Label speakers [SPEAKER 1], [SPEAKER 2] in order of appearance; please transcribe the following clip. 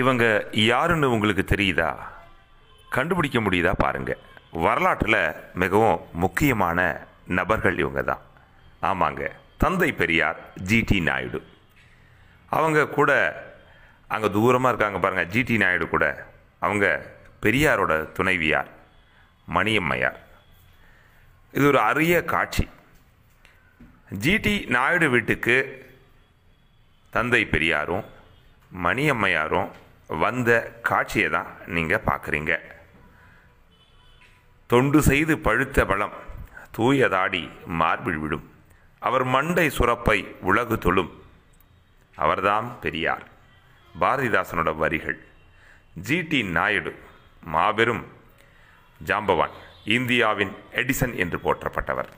[SPEAKER 1] இவங்க யாருன்னு உங்களுக்கு தெரியுதா கண்டுபிடிக்க முடியுதா பாருங்கள் வரலாற்றில் மிகவும் முக்கியமான நபர்கள் இவங்க தான் ஆமாங்க தந்தை பெரியார் ஜிடி நாயுடு அவங்க கூட அங்கே தூரமாக இருக்காங்க பாருங்கள் ஜிடி நாயுடு கூட அவங்க பெரியாரோட துணைவியார் மணியம்மையார் இது ஒரு அரிய காட்சி ஜிடி நாயுடு வீட்டுக்கு தந்தை பெரியாரும் மணியம்மையாரும் வந்த காட்சியை தான் நீங்கள் பார்க்குறீங்க தொண்டு செய்து பழுத்த பழம் தூயதாடி மார்பில் விடும் அவர் மண்டை சுரப்பை உலகு தொழும் அவர்தாம் பெரியார் பாரதிதாசனோட வரிகள் ஜிடி நாயுடு மாபெரும் ஜாம்பவான் இந்தியாவின் எடிசன் என்று போற்றப்பட்டவர்